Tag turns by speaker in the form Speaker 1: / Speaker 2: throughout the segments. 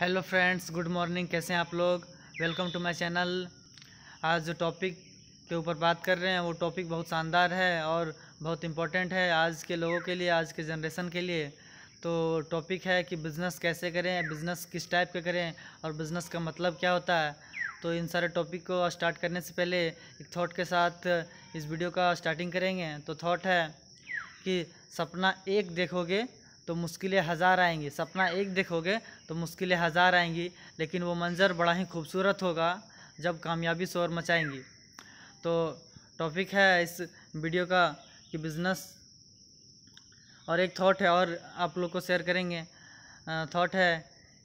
Speaker 1: hello friends good morning कैसे हैं आप लोग वेलकम टू माय चैनल आज जो टॉपिक के ऊपर बात कर रहे हैं वो टॉपिक बहुत शानदार है और बहुत इम्पोर्टेंट है आज के लोगों के लिए आज के जनरेशन के लिए तो टॉपिक है कि बिज़नेस कैसे करें बिज़नेस किस टाइप के करें और बिज़नेस का मतलब क्या होता है तो इन सारे टॉपिक को स्टार्ट करने से पहले एक थाट के साथ इस वीडियो का स्टार्टिंग करेंगे तो थाट है कि सपना एक देखोगे तो मुश्किलें हज़ार आएंगी सपना एक देखोगे तो मुश्किलें हज़ार आएंगी लेकिन वो मंज़र बड़ा ही खूबसूरत होगा जब कामयाबी शोर मचाएंगी तो टॉपिक है इस वीडियो का कि बिज़नेस और एक थॉट है और आप लोग को शेयर करेंगे थॉट है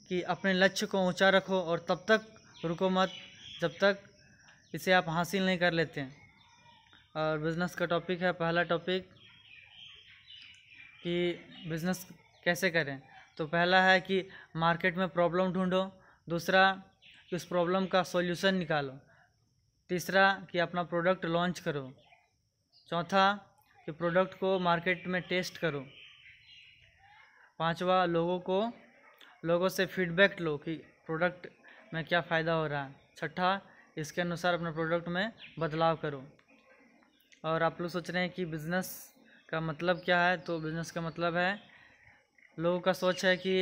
Speaker 1: कि अपने लक्ष्य को ऊंचा रखो और तब तक रुको मत जब तक इसे आप हासिल नहीं कर लेते और बिज़नेस का टॉपिक है पहला टॉपिक कि बिज़नेस कैसे करें तो पहला है कि मार्केट में प्रॉब्लम ढूंढो दूसरा कि उस प्रॉब्लम का सॉल्यूशन निकालो तीसरा कि अपना प्रोडक्ट लॉन्च करो चौथा कि प्रोडक्ट को मार्केट में टेस्ट करो पांचवा लोगों को लोगों से फीडबैक लो कि प्रोडक्ट में क्या फ़ायदा हो रहा है छठा इसके अनुसार अपने प्रोडक्ट में बदलाव करो और आप लोग सोच रहे हैं कि बिज़नेस का मतलब क्या है तो बिजनेस का मतलब है लोगों का सोच है कि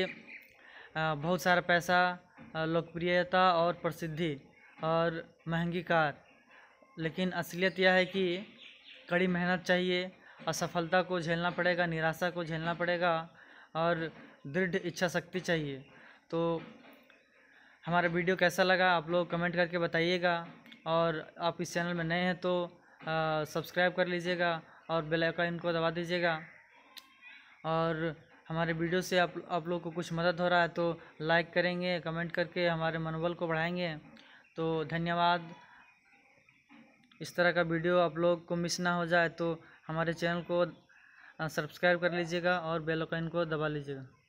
Speaker 1: बहुत सारा पैसा लोकप्रियता और प्रसिद्धि और महंगी कार लेकिन असलियत यह है कि कड़ी मेहनत चाहिए असफलता को झेलना पड़ेगा निराशा को झेलना पड़ेगा और दृढ़ इच्छा शक्ति चाहिए तो हमारा वीडियो कैसा लगा आप लोग कमेंट करके बताइएगा और आप इस चैनल में नए हैं तो सब्सक्राइब कर लीजिएगा और बेल आइकन को दबा दीजिएगा और हमारे वीडियो से आप आप लोग को कुछ मदद हो रहा है तो लाइक करेंगे कमेंट करके हमारे मनोबल को बढ़ाएंगे तो धन्यवाद इस तरह का वीडियो आप लोग को मिस ना हो जाए तो हमारे चैनल को सब्सक्राइब कर लीजिएगा और बेल आइकन को दबा लीजिएगा